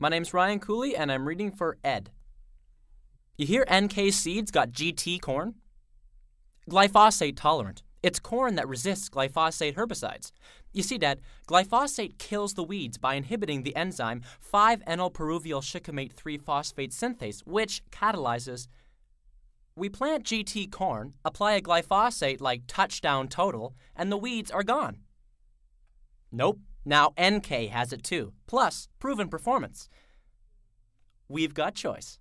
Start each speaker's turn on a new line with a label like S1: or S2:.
S1: My name's Ryan Cooley, and I'm reading for Ed. You hear NK seeds got GT corn? Glyphosate tolerant. It's corn that resists glyphosate herbicides. You see, Dad, glyphosate kills the weeds by inhibiting the enzyme 5 peruvial shikimate 3-phosphate synthase, which catalyzes. We plant GT corn, apply a glyphosate like touchdown total, and the weeds are gone. Nope. Now NK has it too, plus proven performance. We've got choice.